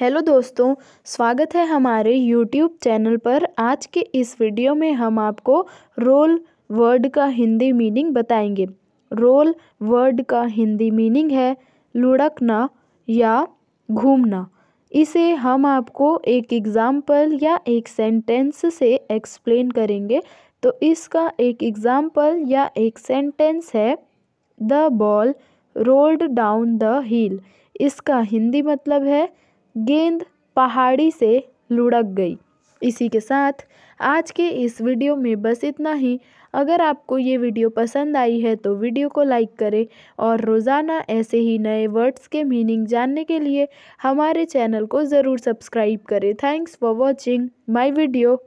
hello दोस्तों स्वागत है हमारे यूट्यूब चैनल पर आज के इस वीडियो में हम आपको रोल वर्ड का हिंदी मीनिंग बताएंगे रोल वर्ड का हिंदी मीनिंग है लुढ़कना या घूमना इसे हम आपको एक एग्ज़ाम्पल या एक सेंटेंस से एक्सप्लेन करेंगे तो इसका एक एग्ज़ाम्पल या एक सेंटेंस है the ball rolled down the hill इसका हिंदी मतलब है गेंद पहाड़ी से लुढ़क गई इसी के साथ आज के इस वीडियो में बस इतना ही अगर आपको ये वीडियो पसंद आई है तो वीडियो को लाइक करें और रोज़ाना ऐसे ही नए वर्ड्स के मीनिंग जानने के लिए हमारे चैनल को ज़रूर सब्सक्राइब करें thanks for watching my video